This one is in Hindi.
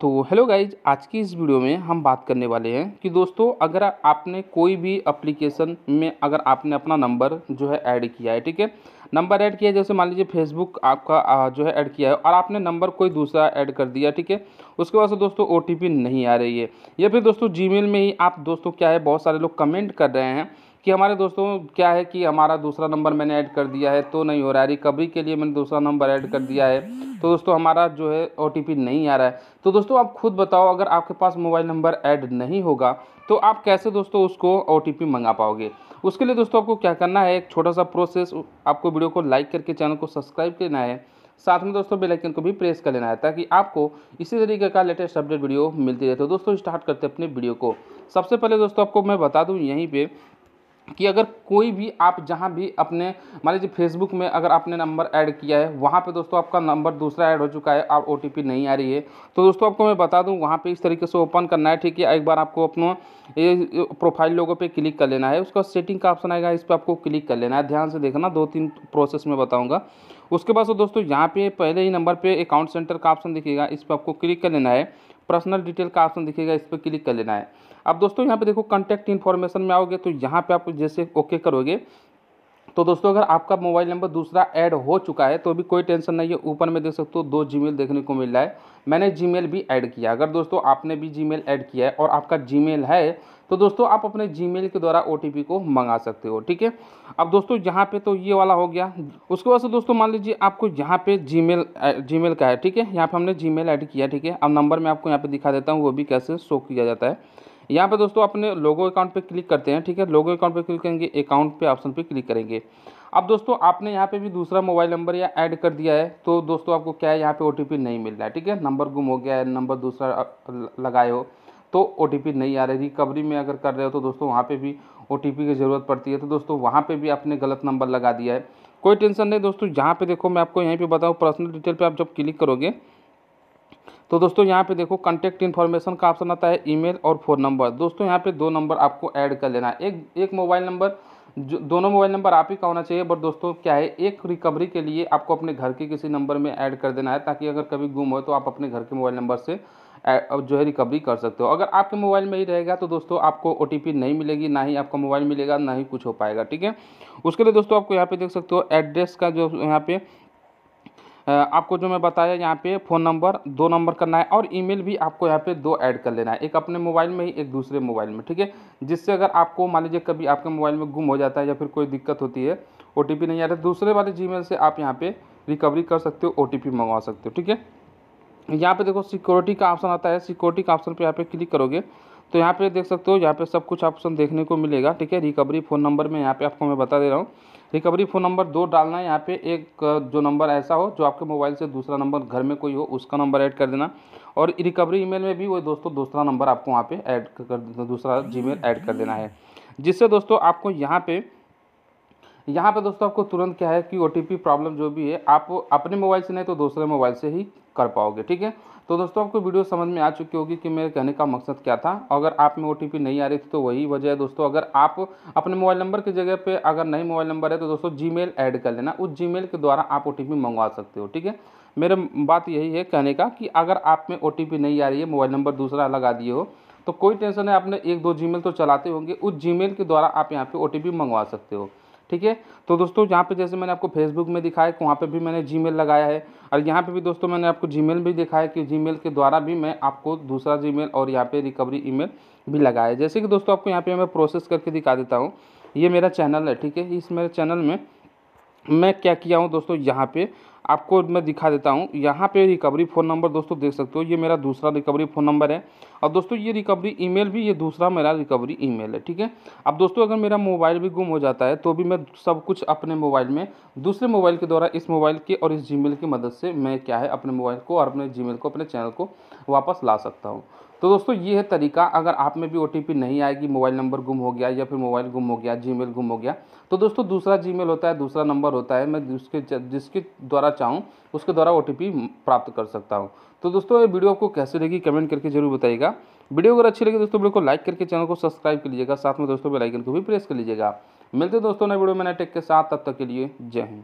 तो हेलो गाइज आज की इस वीडियो में हम बात करने वाले हैं कि दोस्तों अगर आपने कोई भी एप्लीकेशन में अगर आपने अपना नंबर जो है ऐड किया है ठीक है नंबर ऐड किया जैसे मान लीजिए फेसबुक आपका जो है ऐड किया है और आपने नंबर कोई दूसरा ऐड कर दिया ठीक है उसके बाद से दोस्तों ओ नहीं आ रही है या फिर दोस्तों जी में ही आप दोस्तों क्या है बहुत सारे लोग कमेंट कर रहे हैं कि हमारे दोस्तों क्या है कि हमारा दूसरा नंबर मैंने ऐड कर दिया है तो नहीं हो रहा है रिकवरी के लिए मैंने दूसरा नंबर ऐड कर दिया है तो दोस्तों हमारा जो है ओ नहीं आ रहा है तो दोस्तों आप खुद बताओ अगर आपके पास मोबाइल नंबर ऐड नहीं होगा तो आप कैसे दोस्तों उसको ओ मंगा पाओगे उसके लिए दोस्तों आपको क्या करना है एक छोटा सा प्रोसेस आपको वीडियो को लाइक करके चैनल को सब्सक्राइब करना है साथ में दोस्तों बेल आइकन को भी प्रेस कर लेना है ताकि आपको इसी तरीके का लेटेस्ट अपडेट वीडियो मिलती रहे तो दोस्तों स्टार्ट करते हैं अपने वीडियो को सबसे पहले दोस्तों आपको मैं बता दूं यहीं पे कि अगर कोई भी आप जहाँ भी अपने मान लीजिए फेसबुक में अगर आपने नंबर ऐड किया है वहाँ पे दोस्तों आपका नंबर दूसरा ऐड हो चुका है आप ओ नहीं आ रही है तो दोस्तों आपको मैं बता दूँ वहाँ पे इस तरीके से ओपन करना है ठीक है एक बार आपको अपना ये प्रोफाइल लोगों पे क्लिक कर लेना है उसका सेटिंग का ऑप्शन आएगा इस पर आपको क्लिक कर लेना है ध्यान से देखना दो तीन प्रोसेस में बताऊँगा उसके बाद दोस्तों यहाँ पे पहले ही नंबर पर अकाउंट सेंटर का ऑप्शन दिखेगा इस पर आपको क्लिक कर लेना है पर्सनल डिटेल का ऑप्शन दिखेगा इस पर क्लिक कर लेना है अब दोस्तों यहाँ पे देखो कॉन्टैक्ट इन्फॉर्मेशन में आओगे तो यहाँ पे आप जैसे ओके करोगे तो दोस्तों अगर आपका मोबाइल नंबर दूसरा ऐड हो चुका है तो भी कोई टेंशन नहीं है ऊपर में देख सकते हो दो जीमेल देखने को मिल रहा है मैंने जीमेल भी ऐड किया अगर दोस्तों आपने भी जीमेल ऐड किया है और आपका जीमेल है तो दोस्तों आप अपने जीमेल के द्वारा ओ को मंगा सकते हो ठीक है अब दोस्तों यहाँ पे तो ये वाला हो गया उसके बाद से दोस्तों मान लीजिए आपको यहाँ पे जीमेल जीमेल का है ठीक है यहाँ पे हमने जीमेल ऐड किया ठीक है अब नंबर मैं आपको यहाँ पे दिखा देता हूँ वो भी कैसे शो किया जाता है यहाँ पर दोस्तों अपने लोगो अकाउंट पर क्लिक करते हैं ठीक है लोगो अकाउंट पर क्लिक करेंगे अकाउंट पर ऑप्शन पर क्लिक करेंगे अब दोस्तों आपने यहाँ पे भी दूसरा मोबाइल नंबर या ऐड कर दिया है तो दोस्तों आपको क्या है यहाँ पे ओ नहीं मिल रहा है ठीक है नंबर गुम हो गया है नंबर दूसरा लगाए हो तो ओ नहीं आ रही रिकवरी में अगर कर रहे हो तो दोस्तों वहाँ पर भी ओ की ज़रूरत पड़ती है तो दोस्तों वहाँ पर भी आपने गलत नंबर लगा दिया है कोई टेंशन नहीं दोस्तों जहाँ पर देखो मैं आपको यहीं पर बताऊँ पर्सनल डिटेल पर आप जब क्लिक करोगे तो दोस्तों यहाँ पे देखो कॉन्टैक्ट इन्फॉर्मेशन का ऑप्शन आता है ईमेल और फ़ोन नंबर दोस्तों यहाँ पे दो नंबर आपको ऐड कर लेना है एक एक मोबाइल नंबर जो दोनों मोबाइल नंबर आप ही का होना चाहिए बट दोस्तों क्या है एक रिकवरी के लिए आपको अपने घर के किसी नंबर में ऐड कर देना है ताकि अगर कभी गुम हो तो आप अपने घर के मोबाइल नंबर से जो है रिकवरी कर सकते हो अगर आपके मोबाइल में ही रहेगा तो दोस्तों आपको ओ नहीं मिलेगी ना ही आपका मोबाइल मिलेगा ना ही कुछ हो पाएगा ठीक है उसके लिए दोस्तों आपको यहाँ पे देख सकते हो एड्रेस का जो यहाँ पे आपको जो मैं बताया यहाँ पे फ़ोन नंबर दो नंबर करना है और ईमेल भी आपको यहाँ पे दो ऐड कर लेना है एक अपने मोबाइल में ही एक दूसरे मोबाइल में ठीक है जिससे अगर आपको मान लीजिए कभी आपके मोबाइल में गुम हो जाता है या फिर कोई दिक्कत होती है ओ नहीं आ रहा दूसरे वाले जी से आप यहाँ पर रिकवरी कर सकते हो ओ मंगवा सकते हो ठीक है यहाँ पे देखो सिक्योरिटी का ऑप्शन आता है सिक्योरिटी का ऑप्शन पे यहाँ पे क्लिक करोगे तो यहाँ पे देख सकते हो यहाँ पे सब कुछ ऑप्शन देखने को मिलेगा ठीक है रिकवरी फ़ोन नंबर में यहाँ पे आपको मैं बता दे रहा हूँ रिकवरी फ़ोन नंबर दो डालना है यहाँ पे एक जो नंबर ऐसा हो जो आपके मोबाइल से दूसरा नंबर घर में कोई हो उसका नंबर ऐड कर देना और रिकवरी ईमेल में भी वो दोस्तों दूसरा नंबर आपको वहाँ पर ऐड कर दूसरा जी ऐड कर देना है जिससे दोस्तों आपको यहाँ पर यहाँ पे दोस्तों आपको तुरंत क्या है कि ओ प्रॉब्लम जो भी है आप अपने मोबाइल से नहीं तो दूसरे मोबाइल से ही कर पाओगे ठीक है तो दोस्तों आपको वीडियो समझ में आ चुकी होगी कि मेरे कहने का मकसद क्या था अगर आप में ओ नहीं आ रही थी तो वही वजह है दोस्तों अगर आप अपने मोबाइल नंबर की जगह पे अगर नई मोबाइल नंबर है तो दोस्तों जी ऐड कर लेना उस जी के द्वारा आप ओ मंगवा सकते हो ठीक है मेरे बात यही है कहने का कि अगर आप में ओ नहीं आ रही है मोबाइल नंबर दूसरा लगा दिए हो तो कोई टेंशन है आपने एक दो जीमेल तो चलाते होंगे उस जीमेल के द्वारा आप यहाँ पे ओ मंगवा सकते हो ठीक है तो दोस्तों यहाँ पे जैसे मैंने आपको फेसबुक में दिखाया कि वहाँ पे भी मैंने जीमेल लगाया है और यहाँ पे भी दोस्तों मैंने आपको जीमेल भी दिखाया कि जीमेल के द्वारा भी मैं आपको दूसरा जीमेल और यहाँ पे रिकवरी ईमेल भी लगाया जैसे कि दोस्तों आपको यहाँ पे मैं प्रोसेस करके दिखा देता हूँ ये मेरा चैनल है ठीक है इस मेरे चैनल में मैं क्या किया हूँ दोस्तों यहाँ पर आपको मैं दिखा देता हूँ यहाँ पर रिकवरी फ़ोन नंबर दोस्तों देख सकते हो ये मेरा दूसरा रिकवरी फ़ोन नंबर है और दोस्तों ये रिकवरी ईमेल भी ये दूसरा मेरा रिकवरी ईमेल है ठीक है अब दोस्तों अगर मेरा मोबाइल भी गुम हो जाता है तो भी मैं सब कुछ अपने मोबाइल में दूसरे मोबाइल के द्वारा इस मोबाइल के और इस जीमेल की मदद से मैं क्या है अपने मोबाइल को और अपने जीमेल को अपने चैनल को वापस ला सकता हूँ तो दोस्तों ये है तरीका अगर आप में भी ओ नहीं आएगी मोबाइल नंबर गुम हो गया या फिर मोबाइल गुम हो गया जी गुम हो गया तो दोस्तों दूसरा जी होता है दूसरा नंबर होता है मैं जिसके जिसके द्वारा चाहूँ उसके द्वारा ओ प्राप्त कर सकता हूँ तो दोस्तों ये वीडियो आपको कैसे लगी कमेंट करके जरूर बताइएगा वीडियो अगर अच्छी लगी तो दोस्तों वीडियो को लाइक करके चैनल को सब्सक्राइब कर लीजिएगा साथ में दोस्तों बेलाइकन को भी प्रेस कर लीजिएगा मिलते हैं दोस्तों नए वीडियो में नए टेक के साथ तब तक के लिए जय हिंद